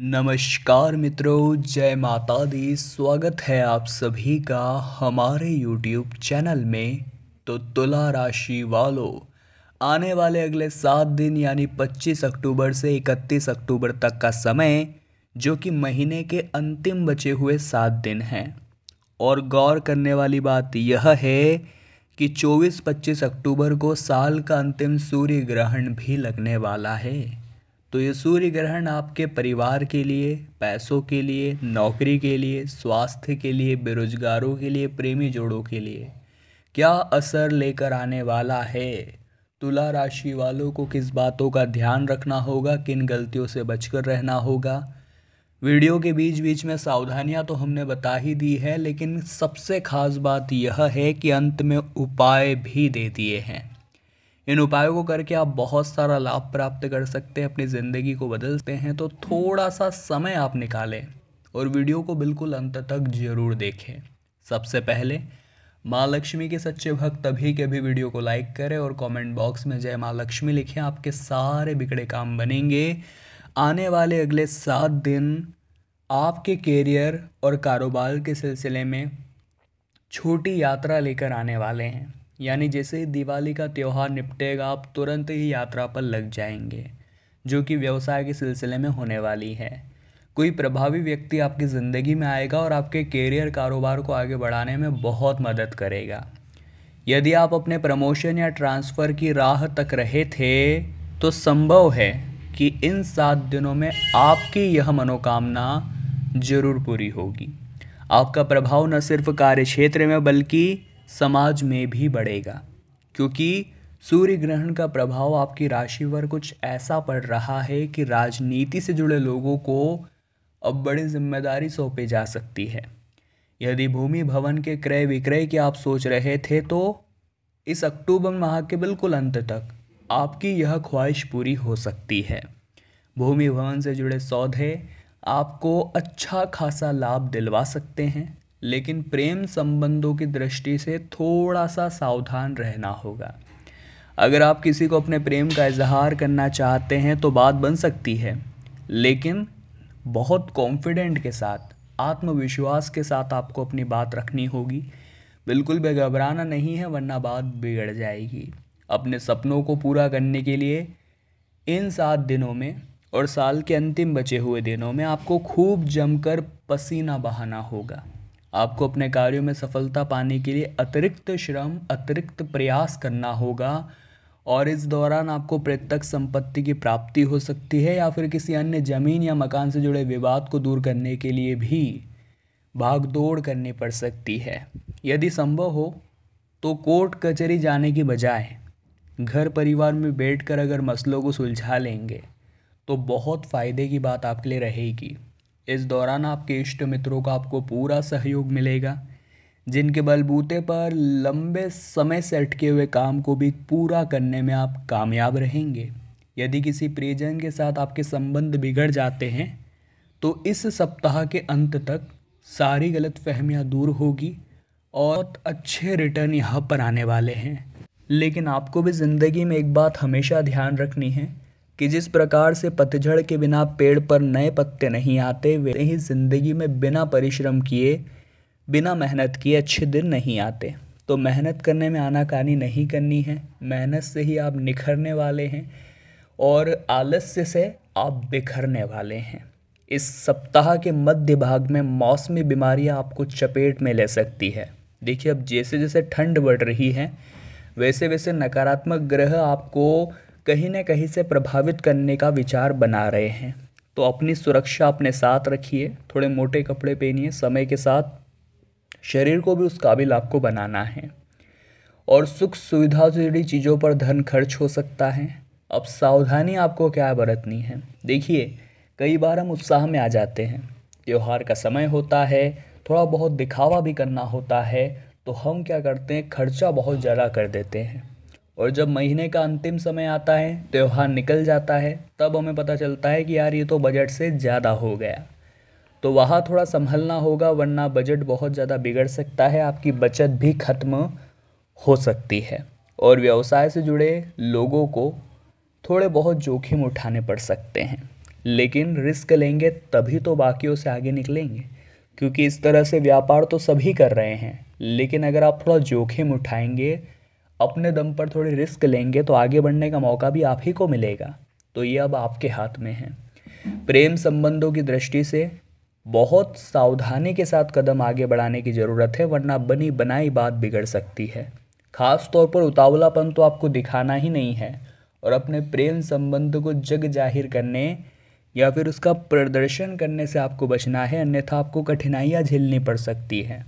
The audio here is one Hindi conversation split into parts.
नमस्कार मित्रों जय माता दी स्वागत है आप सभी का हमारे यूट्यूब चैनल में तो तुला राशि वालों आने वाले अगले सात दिन यानी 25 अक्टूबर से 31 अक्टूबर तक का समय जो कि महीने के अंतिम बचे हुए सात दिन हैं और गौर करने वाली बात यह है कि 24-25 अक्टूबर को साल का अंतिम सूर्य ग्रहण भी लगने वाला है तो ये सूर्य ग्रहण आपके परिवार के लिए पैसों के लिए नौकरी के लिए स्वास्थ्य के लिए बेरोजगारों के लिए प्रेमी जोड़ों के लिए क्या असर लेकर आने वाला है तुला राशि वालों को किस बातों का ध्यान रखना होगा किन गलतियों से बचकर रहना होगा वीडियो के बीच बीच में सावधानियां तो हमने बता ही दी है लेकिन सबसे खास बात यह है कि अंत में उपाय भी दे दिए हैं इन उपायों को करके आप बहुत सारा लाभ प्राप्त कर सकते हैं अपनी ज़िंदगी को बदल सकते हैं तो थोड़ा सा समय आप निकालें और वीडियो को बिल्कुल अंत तक ज़रूर देखें सबसे पहले माँ लक्ष्मी के सच्चे भक्त तभी के भी वीडियो को लाइक करें और कमेंट बॉक्स में जय माँ लक्ष्मी लिखें आपके सारे बिगड़े काम बनेंगे आने वाले अगले सात दिन आपके कैरियर और कारोबार के सिलसिले में छोटी यात्रा लेकर आने वाले हैं यानी जैसे ही दिवाली का त्यौहार निपटेगा आप तुरंत ही यात्रा पर लग जाएंगे जो कि व्यवसाय के सिलसिले में होने वाली है कोई प्रभावी व्यक्ति आपकी ज़िंदगी में आएगा और आपके कैरियर कारोबार को आगे बढ़ाने में बहुत मदद करेगा यदि आप अपने प्रमोशन या ट्रांसफ़र की राह तक रहे थे तो संभव है कि इन सात दिनों में आपकी यह मनोकामना ज़रूर पूरी होगी आपका प्रभाव न सिर्फ कार्य क्षेत्र में बल्कि समाज में भी बढ़ेगा क्योंकि सूर्य ग्रहण का प्रभाव आपकी राशि पर कुछ ऐसा पड़ रहा है कि राजनीति से जुड़े लोगों को अब बड़ी जिम्मेदारी सौंपी जा सकती है यदि भूमि भवन के क्रय विक्रय की आप सोच रहे थे तो इस अक्टूबर माह के बिल्कुल अंत तक आपकी यह ख्वाहिश पूरी हो सकती है भूमि भवन से जुड़े सौदे आपको अच्छा खासा लाभ दिलवा सकते हैं लेकिन प्रेम संबंधों की दृष्टि से थोड़ा सा सावधान रहना होगा अगर आप किसी को अपने प्रेम का इजहार करना चाहते हैं तो बात बन सकती है लेकिन बहुत कॉन्फिडेंट के साथ आत्मविश्वास के साथ आपको अपनी बात रखनी होगी बिल्कुल भी घबराना नहीं है वरना बात बिगड़ जाएगी अपने सपनों को पूरा करने के लिए इन सात दिनों में और साल के अंतिम बचे हुए दिनों में आपको खूब जमकर पसीना बहाना होगा आपको अपने कार्यों में सफलता पाने के लिए अतिरिक्त श्रम अतिरिक्त प्रयास करना होगा और इस दौरान आपको प्रत्यक्ष संपत्ति की प्राप्ति हो सकती है या फिर किसी अन्य जमीन या मकान से जुड़े विवाद को दूर करने के लिए भी भागदौड़ करनी पड़ सकती है यदि संभव हो तो कोर्ट कचहरी जाने की बजाय घर परिवार में बैठकर अगर मसलों को सुलझा लेंगे तो बहुत फ़ायदे की बात आपके लिए रहेगी इस दौरान आपके इष्ट मित्रों का आपको पूरा सहयोग मिलेगा जिनके बलबूते पर लंबे समय से अटके हुए काम को भी पूरा करने में आप कामयाब रहेंगे यदि किसी प्रियजन के साथ आपके संबंध बिगड़ जाते हैं तो इस सप्ताह के अंत तक सारी गलत फहमियाँ दूर होगी और अच्छे रिटर्न यहाँ पर आने वाले हैं लेकिन आपको भी ज़िंदगी में एक बात हमेशा ध्यान रखनी है कि जिस प्रकार से पतझड़ के बिना पेड़ पर नए पत्ते नहीं आते वे ही ज़िंदगी में बिना परिश्रम किए बिना मेहनत किए अच्छे दिन नहीं आते तो मेहनत करने में आनाकानी नहीं करनी है मेहनत से ही आप निखरने वाले हैं और आलस्य से आप बिखरने वाले हैं इस सप्ताह के मध्य भाग में मौसमी बीमारियां आपको चपेट में ले सकती है देखिए अब जैसे जैसे ठंड बढ़ रही है वैसे वैसे नकारात्मक ग्रह आपको कहीं ना कहीं से प्रभावित करने का विचार बना रहे हैं तो अपनी सुरक्षा अपने साथ रखिए थोड़े मोटे कपड़े पहनिए समय के साथ शरीर को भी उस काबिल आपको बनाना है और सुख सुविधा से जुड़ी चीज़ों पर धन खर्च हो सकता है अब सावधानी आपको क्या बरतनी है देखिए कई बार हम उत्साह में आ जाते हैं त्यौहार का समय होता है थोड़ा बहुत दिखावा भी करना होता है तो हम क्या करते हैं खर्चा बहुत ज़्यादा कर देते हैं और जब महीने का अंतिम समय आता है त्यौहार निकल जाता है तब हमें पता चलता है कि यार ये तो बजट से ज़्यादा हो गया तो वहाँ थोड़ा संभलना होगा वरना बजट बहुत ज़्यादा बिगड़ सकता है आपकी बचत भी ख़त्म हो सकती है और व्यवसाय से जुड़े लोगों को थोड़े बहुत जोखिम उठाने पड़ सकते हैं लेकिन रिस्क लेंगे तभी तो बाकियों से आगे निकलेंगे क्योंकि इस तरह से व्यापार तो सभी कर रहे हैं लेकिन अगर आप थोड़ा जोखिम उठाएंगे अपने दम पर थोड़ी रिस्क लेंगे तो आगे बढ़ने का मौका भी आप ही को मिलेगा तो ये अब आपके हाथ में है प्रेम संबंधों की दृष्टि से बहुत सावधानी के साथ कदम आगे बढ़ाने की ज़रूरत है वरना बनी बनाई बात बिगड़ सकती है खास तौर पर उतावलापन तो आपको दिखाना ही नहीं है और अपने प्रेम संबंध को जग जाहिर करने या फिर उसका प्रदर्शन करने से आपको बचना है अन्यथा आपको कठिनाइयाँ झेलनी पड़ सकती है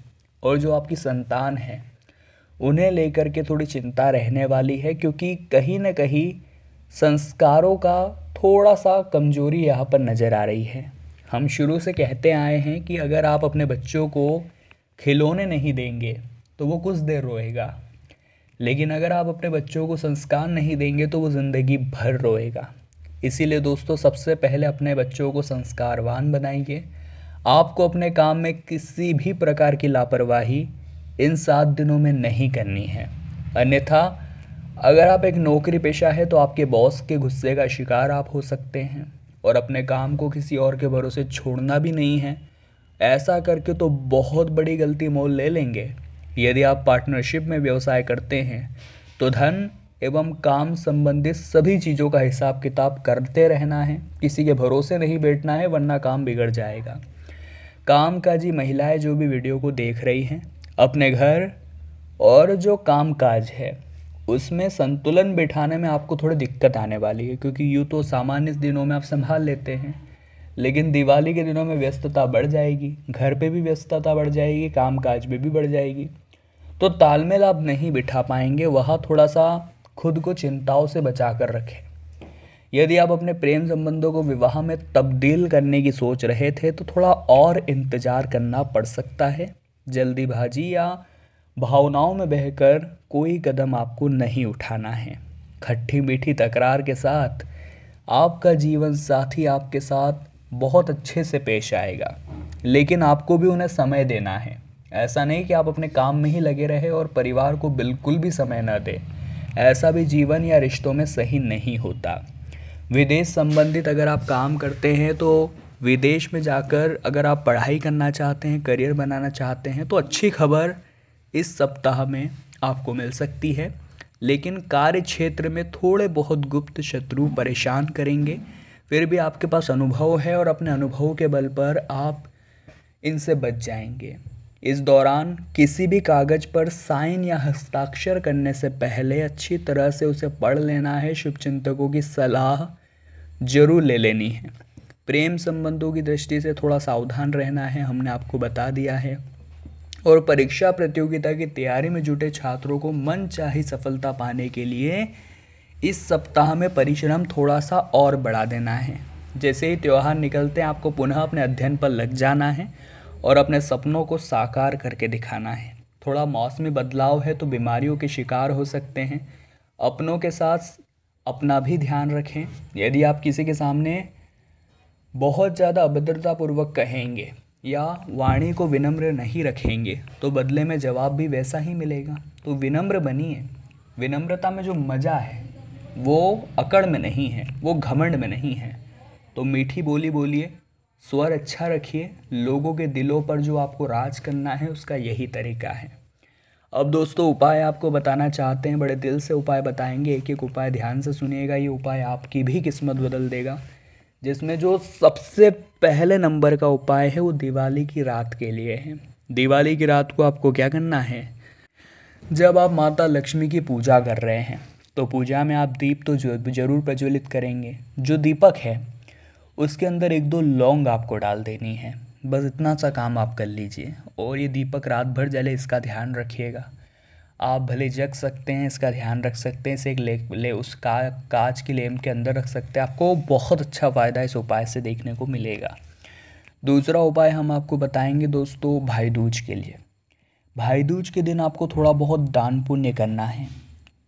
और जो आपकी संतान है उन्हें लेकर के थोड़ी चिंता रहने वाली है क्योंकि कहीं ना कहीं संस्कारों का थोड़ा सा कमजोरी यहाँ पर नज़र आ रही है हम शुरू से कहते आए हैं कि अगर आप अपने बच्चों को खिलौने नहीं देंगे तो वो कुछ देर रोएगा लेकिन अगर आप अपने बच्चों को संस्कार नहीं देंगे तो वो ज़िंदगी भर रोएगा इसीलिए दोस्तों सबसे पहले अपने बच्चों को संस्कारवान बनाइए आपको अपने काम में किसी भी प्रकार की लापरवाही इन सात दिनों में नहीं करनी है अन्यथा अगर आप एक नौकरी पेशा है तो आपके बॉस के गुस्से का शिकार आप हो सकते हैं और अपने काम को किसी और के भरोसे छोड़ना भी नहीं है ऐसा करके तो बहुत बड़ी गलती मोल ले लेंगे यदि आप पार्टनरशिप में व्यवसाय करते हैं तो धन एवं काम संबंधित सभी चीज़ों का हिसाब किताब करते रहना है किसी के भरोसे नहीं बैठना है वरना काम बिगड़ जाएगा काम काजी महिलाएं जो भी वीडियो को देख रही हैं अपने घर और जो काम काज है उसमें संतुलन बिठाने में आपको थोड़ी दिक्कत आने वाली है क्योंकि यूँ तो सामान्य दिनों में आप संभाल लेते हैं लेकिन दिवाली के दिनों में व्यस्तता बढ़ जाएगी घर पे भी व्यस्तता बढ़ जाएगी काम काज में भी बढ़ जाएगी तो तालमेल आप नहीं बिठा पाएंगे वह थोड़ा सा खुद को चिंताओं से बचा कर रखें यदि आप अपने प्रेम संबंधों को विवाह में तब्दील करने की सोच रहे थे तो थोड़ा और इंतज़ार करना पड़ सकता है जल्दीबाजी या भावनाओं में बहकर कोई कदम आपको नहीं उठाना है खट्टी मीठी तकरार के साथ आपका जीवन साथी आपके साथ बहुत अच्छे से पेश आएगा लेकिन आपको भी उन्हें समय देना है ऐसा नहीं कि आप अपने काम में ही लगे रहे और परिवार को बिल्कुल भी समय न दें ऐसा भी जीवन या रिश्तों में सही नहीं होता विदेश संबंधित अगर आप काम करते हैं तो विदेश में जाकर अगर आप पढ़ाई करना चाहते हैं करियर बनाना चाहते हैं तो अच्छी खबर इस सप्ताह में आपको मिल सकती है लेकिन कार्य क्षेत्र में थोड़े बहुत गुप्त शत्रु परेशान करेंगे फिर भी आपके पास अनुभव है और अपने अनुभव के बल पर आप इनसे बच जाएंगे इस दौरान किसी भी कागज़ पर साइन या हस्ताक्षर करने से पहले अच्छी तरह से उसे पढ़ लेना है शुभ चिंतकों की सलाह जरूर ले लेनी है प्रेम संबंधों की दृष्टि से थोड़ा सावधान रहना है हमने आपको बता दिया है और परीक्षा प्रतियोगिता की तैयारी में जुटे छात्रों को मन चाही सफलता पाने के लिए इस सप्ताह में परिश्रम थोड़ा सा और बढ़ा देना है जैसे ही त्यौहार निकलते हैं आपको पुनः अपने अध्ययन पर लग जाना है और अपने सपनों को साकार करके दिखाना है थोड़ा मौसमी बदलाव है तो बीमारियों के शिकार हो सकते हैं अपनों के साथ अपना भी ध्यान रखें यदि आप किसी के सामने बहुत ज़्यादा अभद्रतापूर्वक कहेंगे या वाणी को विनम्र नहीं रखेंगे तो बदले में जवाब भी वैसा ही मिलेगा तो विनम्र बनिए विनम्रता में जो मज़ा है वो अकड़ में नहीं है वो घमंड में नहीं है तो मीठी बोली बोलिए स्वर अच्छा रखिए लोगों के दिलों पर जो आपको राज करना है उसका यही तरीका है अब दोस्तों उपाय आपको बताना चाहते हैं बड़े दिल से उपाय बताएंगे एक एक उपाय ध्यान से सुनिएगा ये उपाय आपकी भी किस्मत बदल देगा जिसमें जो सबसे पहले नंबर का उपाय है वो दिवाली की रात के लिए है दिवाली की रात को आपको क्या करना है जब आप माता लक्ष्मी की पूजा कर रहे हैं तो पूजा में आप दीप तो जरूर प्रज्वलित करेंगे जो दीपक है उसके अंदर एक दो लौंग आपको डाल देनी है बस इतना सा काम आप कर लीजिए और ये दीपक रात भर जले इसका ध्यान रखिएगा आप भले जग सकते हैं इसका ध्यान रख सकते हैं इसे एक ले, ले उस का कांच की लेम के अंदर रख सकते हैं आपको बहुत अच्छा फ़ायदा इस उपाय से देखने को मिलेगा दूसरा उपाय हम आपको बताएंगे दोस्तों भाई दूज के लिए भाई दूज के दिन आपको थोड़ा बहुत दान पुण्य करना है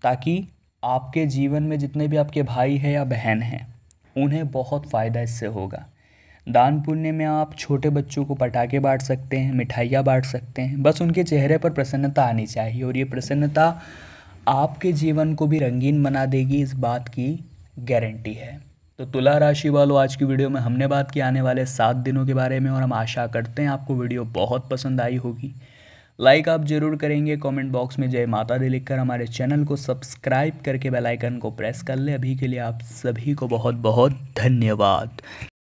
ताकि आपके जीवन में जितने भी आपके भाई हैं या बहन हैं उन्हें बहुत फ़ायदा इससे होगा दान पुण्य में आप छोटे बच्चों को पटाखे बांट सकते हैं मिठाइयाँ बांट सकते हैं बस उनके चेहरे पर प्रसन्नता आनी चाहिए और ये प्रसन्नता आपके जीवन को भी रंगीन बना देगी इस बात की गारंटी है तो तुला राशि वालों आज की वीडियो में हमने बात की आने वाले सात दिनों के बारे में और हम आशा करते हैं आपको वीडियो बहुत पसंद आई होगी लाइक आप जरूर करेंगे कमेंट बॉक्स में जय माता दी लिखकर हमारे चैनल को सब्सक्राइब करके बेल आइकन को प्रेस कर ले अभी के लिए आप सभी को बहुत बहुत धन्यवाद